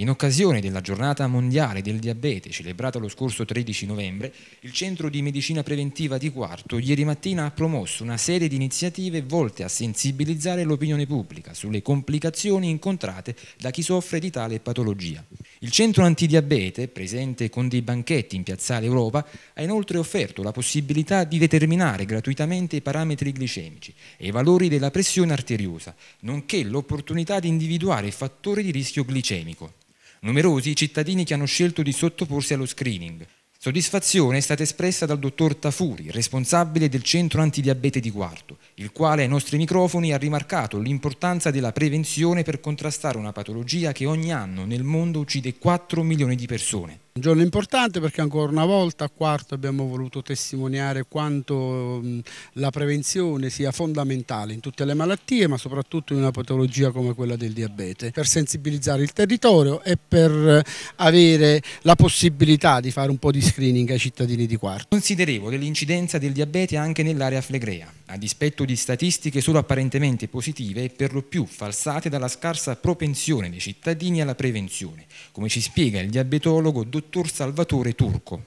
In occasione della giornata mondiale del diabete celebrata lo scorso 13 novembre, il Centro di Medicina Preventiva di Quarto ieri mattina ha promosso una serie di iniziative volte a sensibilizzare l'opinione pubblica sulle complicazioni incontrate da chi soffre di tale patologia. Il Centro Antidiabete, presente con dei banchetti in Piazzale Europa, ha inoltre offerto la possibilità di determinare gratuitamente i parametri glicemici e i valori della pressione arteriosa, nonché l'opportunità di individuare fattori di rischio glicemico. Numerosi i cittadini che hanno scelto di sottoporsi allo screening. Soddisfazione è stata espressa dal dottor Tafuri, responsabile del centro antidiabete di Quarto, il quale ai nostri microfoni ha rimarcato l'importanza della prevenzione per contrastare una patologia che ogni anno nel mondo uccide 4 milioni di persone. Un giorno importante perché ancora una volta a quarto abbiamo voluto testimoniare quanto la prevenzione sia fondamentale in tutte le malattie ma soprattutto in una patologia come quella del diabete per sensibilizzare il territorio e per eh, avere la possibilità di fare un po' di screening ai cittadini di quarto. Considerevole l'incidenza del diabete anche nell'area flegrea a dispetto di statistiche solo apparentemente positive e per lo più falsate dalla scarsa propensione dei cittadini alla prevenzione, come ci spiega il diabetologo dottor Salvatore Turco.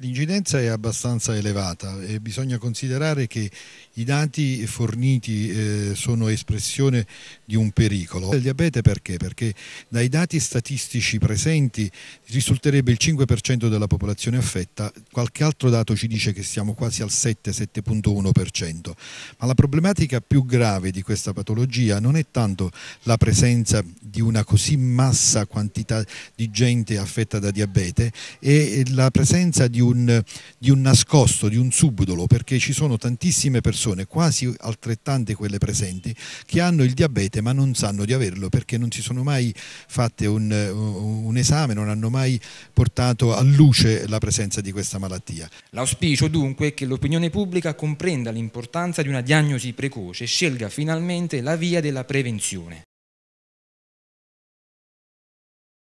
L'incidenza è abbastanza elevata e bisogna considerare che i dati forniti eh, sono espressione di un pericolo. Il diabete perché? Perché dai dati statistici presenti risulterebbe il 5% della popolazione affetta, qualche altro dato ci dice che siamo quasi al 7-7.1%, ma la problematica più grave di questa patologia non è tanto la presenza di una così massa quantità di gente affetta da diabete e la presenza di un, di un nascosto, di un subdolo, perché ci sono tantissime persone, quasi altrettante quelle presenti, che hanno il diabete ma non sanno di averlo perché non si sono mai fatte un, un esame, non hanno mai portato a luce la presenza di questa malattia. L'auspicio dunque è che l'opinione pubblica comprenda l'importanza di una diagnosi precoce e scelga finalmente la via della prevenzione.